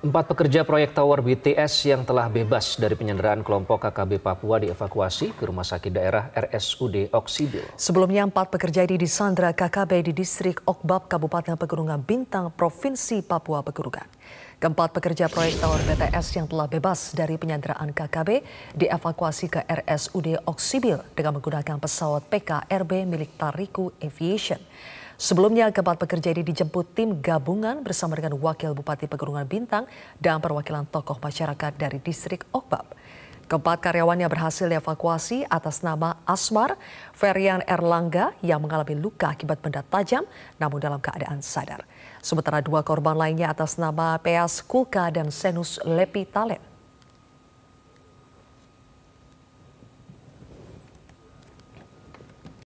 Empat pekerja proyek tower BTS yang telah bebas dari penyanderaan kelompok KKB Papua dievakuasi ke Rumah Sakit Daerah RSUD Oksibil. Sebelumnya empat pekerja ini disandra KKB di distrik Okbab, Kabupaten Pegunungan Bintang, Provinsi Papua Pegunungan. Keempat pekerja proyek tower BTS yang telah bebas dari penyanderaan KKB dievakuasi ke RSUD Oksibil dengan menggunakan pesawat PKRB milik Tariku Aviation. Sebelumnya keempat pekerja ini dijemput tim gabungan bersama dengan Wakil Bupati Pegunungan Bintang dan perwakilan tokoh masyarakat dari distrik Okbab. Keempat karyawannya berhasil dievakuasi atas nama Asmar Ferian Erlangga yang mengalami luka akibat benda tajam namun dalam keadaan sadar. Sementara dua korban lainnya atas nama Peas Kulka dan Senus Lepitalen